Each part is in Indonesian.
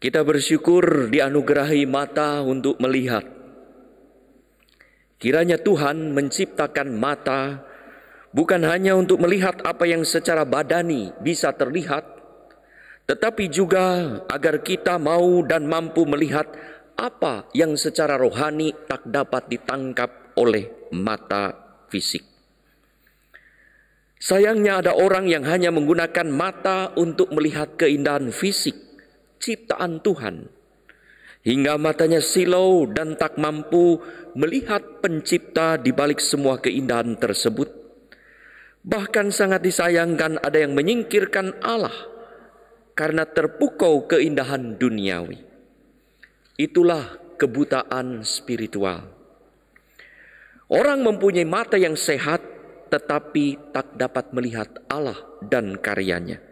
Kita bersyukur dianugerahi mata untuk melihat. Kiranya Tuhan menciptakan mata bukan hanya untuk melihat apa yang secara badani bisa terlihat, tetapi juga agar kita mau dan mampu melihat apa yang secara rohani tak dapat ditangkap oleh mata fisik. Sayangnya, ada orang yang hanya menggunakan mata untuk melihat keindahan fisik, ciptaan Tuhan. Hingga matanya silau dan tak mampu melihat pencipta di balik semua keindahan tersebut. Bahkan sangat disayangkan ada yang menyingkirkan Allah karena terpukau keindahan duniawi. Itulah kebutaan spiritual. Orang mempunyai mata yang sehat tetapi tak dapat melihat Allah dan karyanya.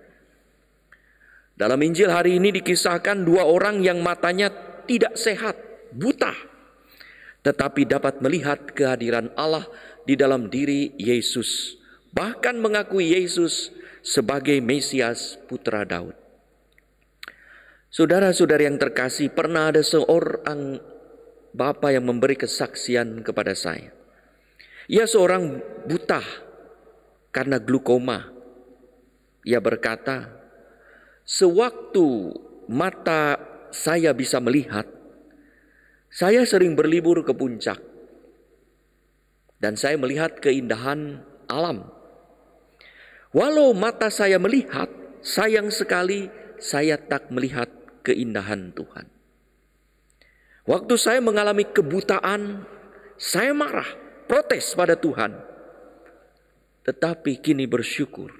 Dalam Injil hari ini dikisahkan dua orang yang matanya tidak sehat, buta, tetapi dapat melihat kehadiran Allah di dalam diri Yesus, bahkan mengakui Yesus sebagai Mesias Putra Daud. saudara saudara yang terkasih, pernah ada seorang bapak yang memberi kesaksian kepada saya. Ia seorang buta karena glukoma. Ia berkata, Sewaktu mata saya bisa melihat, saya sering berlibur ke puncak dan saya melihat keindahan alam. Walau mata saya melihat, sayang sekali saya tak melihat keindahan Tuhan. Waktu saya mengalami kebutaan, saya marah, protes pada Tuhan. Tetapi kini bersyukur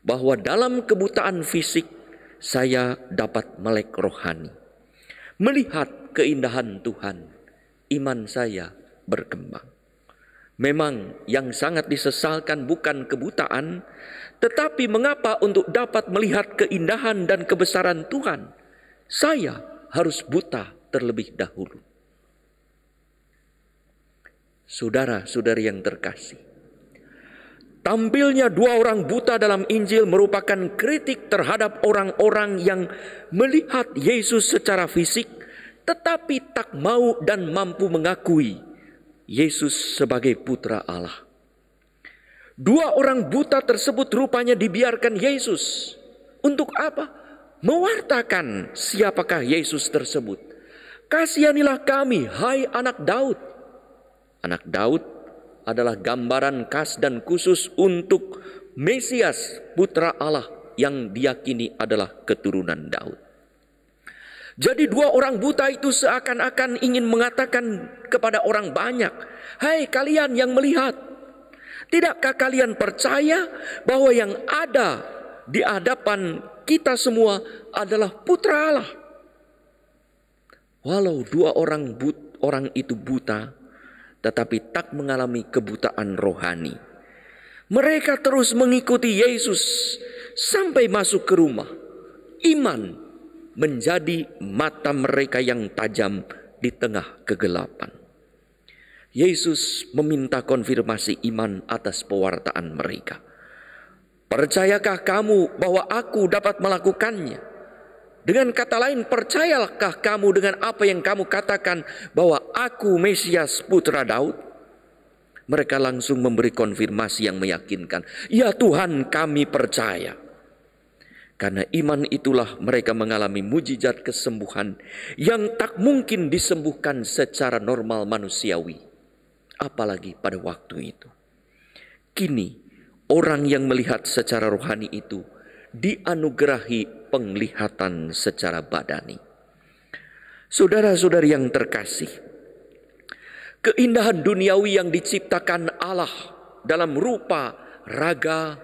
bahwa dalam kebutaan fisik saya dapat melek rohani. Melihat keindahan Tuhan, iman saya berkembang. Memang yang sangat disesalkan bukan kebutaan, tetapi mengapa untuk dapat melihat keindahan dan kebesaran Tuhan, saya harus buta terlebih dahulu. Saudara-saudari yang terkasih, Tampilnya dua orang buta dalam Injil merupakan kritik terhadap orang-orang yang melihat Yesus secara fisik, tetapi tak mau dan mampu mengakui Yesus sebagai Putra Allah. Dua orang buta tersebut rupanya dibiarkan Yesus. Untuk apa? Mewartakan siapakah Yesus tersebut. Kasihanilah kami, hai anak Daud. Anak Daud adalah gambaran khas dan khusus untuk Mesias, putra Allah yang diyakini adalah keturunan Daud. Jadi dua orang buta itu seakan-akan ingin mengatakan kepada orang banyak, "Hai hey, kalian yang melihat, tidakkah kalian percaya bahwa yang ada di hadapan kita semua adalah putra Allah?" Walau dua orang but, orang itu buta, tetapi tak mengalami kebutaan rohani. Mereka terus mengikuti Yesus sampai masuk ke rumah. Iman menjadi mata mereka yang tajam di tengah kegelapan. Yesus meminta konfirmasi iman atas pewartaan mereka. Percayakah kamu bahwa aku dapat melakukannya? Dengan kata lain, percayakah kamu dengan apa yang kamu katakan bahwa aku Mesias putra Daud? Mereka langsung memberi konfirmasi yang meyakinkan. Ya Tuhan kami percaya. Karena iman itulah mereka mengalami mujizat kesembuhan yang tak mungkin disembuhkan secara normal manusiawi. Apalagi pada waktu itu. Kini orang yang melihat secara rohani itu dianugerahi penglihatan secara badani. Saudara-saudari yang terkasih, keindahan duniawi yang diciptakan Allah dalam rupa, raga,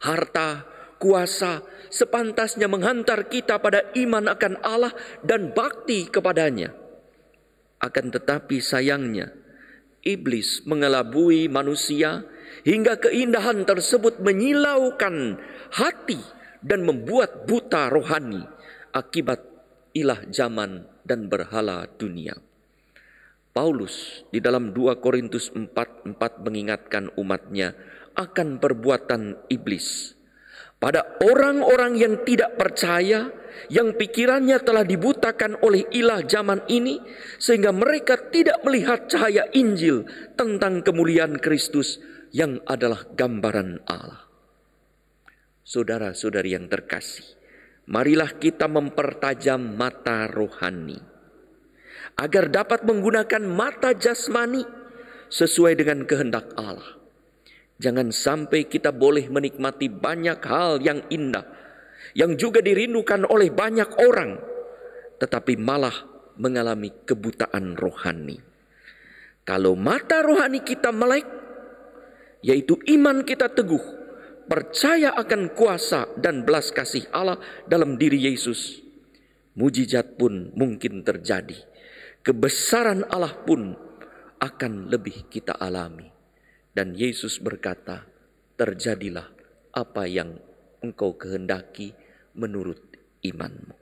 harta, kuasa sepantasnya menghantar kita pada iman akan Allah dan bakti kepadanya. Akan tetapi sayangnya, iblis mengelabui manusia hingga keindahan tersebut menyilaukan hati dan membuat buta rohani akibat ilah zaman dan berhala dunia. Paulus di dalam 2 Korintus 4:4 mengingatkan umatnya akan perbuatan iblis. Pada orang-orang yang tidak percaya, yang pikirannya telah dibutakan oleh ilah zaman ini, sehingga mereka tidak melihat cahaya Injil tentang kemuliaan Kristus, yang adalah gambaran Allah. Saudara-saudari yang terkasih, marilah kita mempertajam mata rohani agar dapat menggunakan mata jasmani sesuai dengan kehendak Allah. Jangan sampai kita boleh menikmati banyak hal yang indah yang juga dirindukan oleh banyak orang tetapi malah mengalami kebutaan rohani. Kalau mata rohani kita melek, yaitu iman kita teguh, percaya akan kuasa dan belas kasih Allah dalam diri Yesus. Mujizat pun mungkin terjadi. Kebesaran Allah pun akan lebih kita alami. Dan Yesus berkata, terjadilah apa yang engkau kehendaki menurut imanmu.